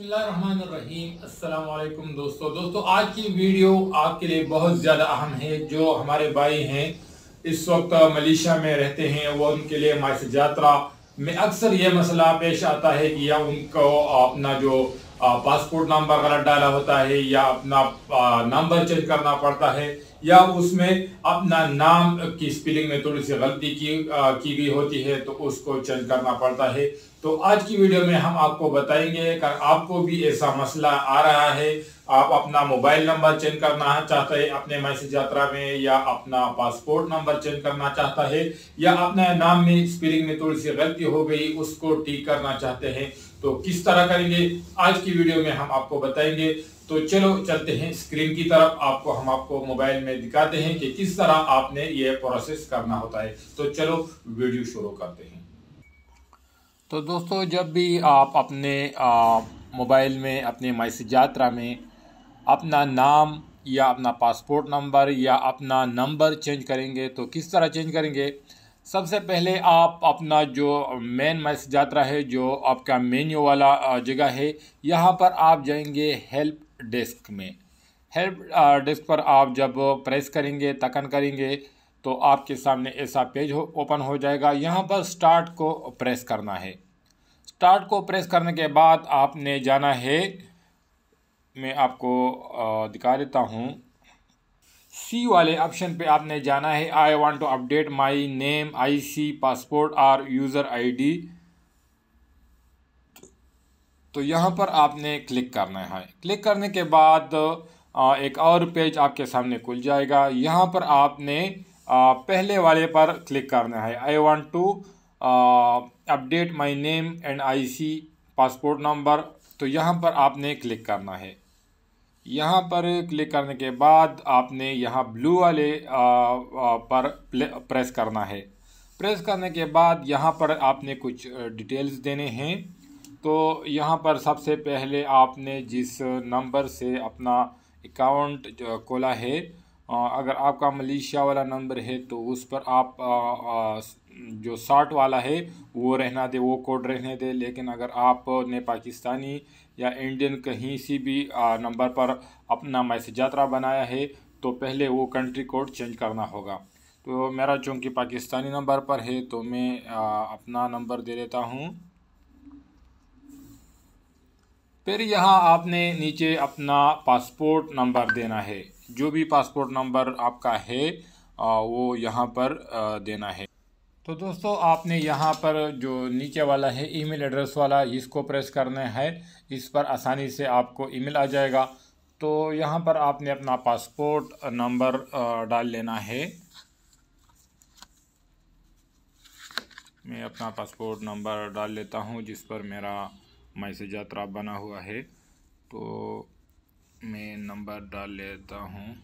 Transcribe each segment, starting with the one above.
बसमीम दोस्तों दोस्तों आज की वीडियो आपके लिए बहुत ज़्यादा अहम है जो हमारे भाई हैं इस वक्त मलेशिया में रहते हैं वो उनके लिए हमारे यात्रा में अक्सर ये मसला पेश आता है कि या उनको अपना जो पासपोर्ट नंबर गलत डाला होता है या अपना नंबर चेंज करना पड़ता है या उसमें अपना नाम की स्पेलिंग में थोड़ी सी गलती की आ, की गई होती है तो उसको चेंज करना पड़ता है तो आज की वीडियो में हम आपको बताएंगे अगर आपको भी ऐसा मसला आ रहा है आप अपना मोबाइल नंबर चेंज करना चाहता है अपने मैसेज यात्रा में या अपना पासपोर्ट नंबर चेंज करना चाहता है या अपना नाम में स्पेलिंग में थोड़ी सी गलती हो गई उसको ठीक करना चाहते हैं तो किस तरह करेंगे आज की वीडियो में हम आपको बताएंगे तो चलो चलते हैं स्क्रीन की तरफ आपको हम आपको मोबाइल में दिखाते हैं कि किस तरह आपने ये प्रोसेस करना होता है तो चलो वीडियो शुरू करते हैं तो दोस्तों जब भी आप अपने मोबाइल में अपने मैसेज यात्रा में अपना नाम या अपना पासपोर्ट नंबर या अपना नंबर चेंज करेंगे तो किस तरह चेंज करेंगे सबसे पहले आप अपना जो मेन मैसेज यात्रा है जो आपका मेन्यू वाला जगह है यहाँ पर आप जाएंगे हेल्प डेस्क में हेल्प डेस्क पर आप जब प्रेस करेंगे तकन करेंगे तो आपके सामने ऐसा पेज ओपन हो जाएगा यहाँ पर स्टार्ट को प्रेस करना है स्टार्ट को प्रेस करने के बाद आपने जाना है मैं आपको दिखा देता हूँ सी वाले ऑप्शन पे आपने जाना है I want to update my name IC passport और यूज़र आईडी तो यहाँ पर आपने क्लिक करना है क्लिक करने के बाद एक और पेज आपके सामने खुल जाएगा यहाँ पर आपने पहले वाले पर क्लिक करना है I want to update my name and I C passport number तो यहाँ पर आपने क्लिक करना है यहाँ पर क्लिक करने के बाद आपने यहाँ ब्लू वाले पर प्रेस करना है प्रेस करने के बाद यहाँ पर आपने कुछ डिटेल्स देने हैं तो यहाँ पर सबसे पहले आपने जिस नंबर से अपना अकाउंट खोला है अगर आपका मलेशिया वाला नंबर है तो उस पर आप आ, आ, जो साठ वाला है वो रहना दे वो कोड रहने दे लेकिन अगर आपने पाकिस्तानी या इंडियन कहीं से भी नंबर पर अपना मैसेज यात्रा बनाया है तो पहले वो कंट्री कोड चेंज करना होगा तो मेरा चूँकि पाकिस्तानी नंबर पर है तो मैं आ, अपना नंबर दे देता हूँ फिर यहाँ आपने नीचे अपना पासपोर्ट नंबर देना है जो भी पासपोर्ट नंबर आपका है वो यहाँ पर देना है तो दोस्तों आपने यहाँ पर जो नीचे वाला है ईमेल एड्रेस वाला इसको प्रेस करना है इस पर आसानी से आपको ईमेल आ जाएगा तो यहाँ पर आपने अपना पासपोर्ट नंबर डाल लेना है मैं अपना पासपोर्ट नंबर डाल लेता हूँ जिस पर मेरा मैसेज यात्रा बना हुआ है तो मैं नंबर डाल लेता हूँ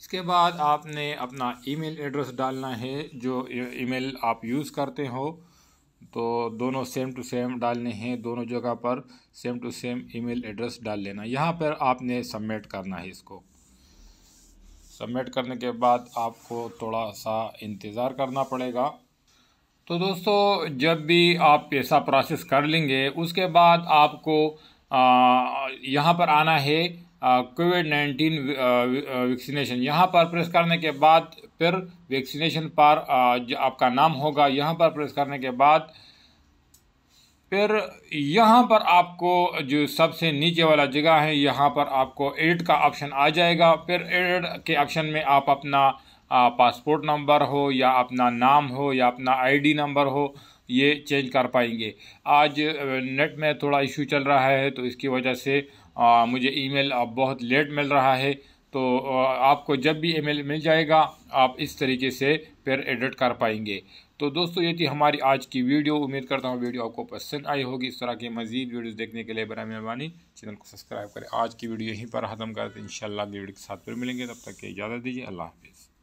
इसके बाद आपने अपना ईमेल एड्रेस डालना है जो ईमेल आप यूज़ करते हो तो दोनों सेम टू सेम डालने हैं दोनों जगह पर same to same email address डाल लेना यहाँ पर आपने सबमिट करना है इसको सबमिट करने के बाद आपको थोड़ा सा इंतज़ार करना पड़ेगा तो दोस्तों जब भी आप पैसा प्रोसेस कर लेंगे उसके बाद आपको यहाँ पर आना है कोविड नाइन्टीन वैक्सीनेशन यहाँ पर प्रेस करने के बाद फिर वैक्सीनेशन पर आपका नाम होगा यहाँ पर प्रेस करने के बाद फिर यहाँ पर आपको जो सबसे नीचे वाला जगह है यहाँ पर आपको एडिट का ऑप्शन आ जाएगा फिर एडिट के ऑप्शन में आप अपना पासपोर्ट नंबर हो या अपना नाम हो या अपना आईडी नंबर हो ये चेंज कर पाएंगे आज नेट में थोड़ा इशू चल रहा है तो इसकी वजह से आ, मुझे ईमेल अब बहुत लेट मिल रहा है तो आपको जब भी ईमेल मिल जाएगा आप इस तरीके से फिर एडिट कर पाएंगे तो दोस्तों ये थी हमारी आज की वीडियो उम्मीद करता हूँ वीडियो आपको पसंद आई होगी इस तरह की मजीद वीडियोस देखने के लिए बरा मेहरबानी चैनल को सब्सक्राइब करें आज की वीडियो यहीं पर ख़त्म करते हैं इन वीडियो के साथ फिर मिलेंगे तब तक के इजाज़त दीजिए अल्लाह हाफिज़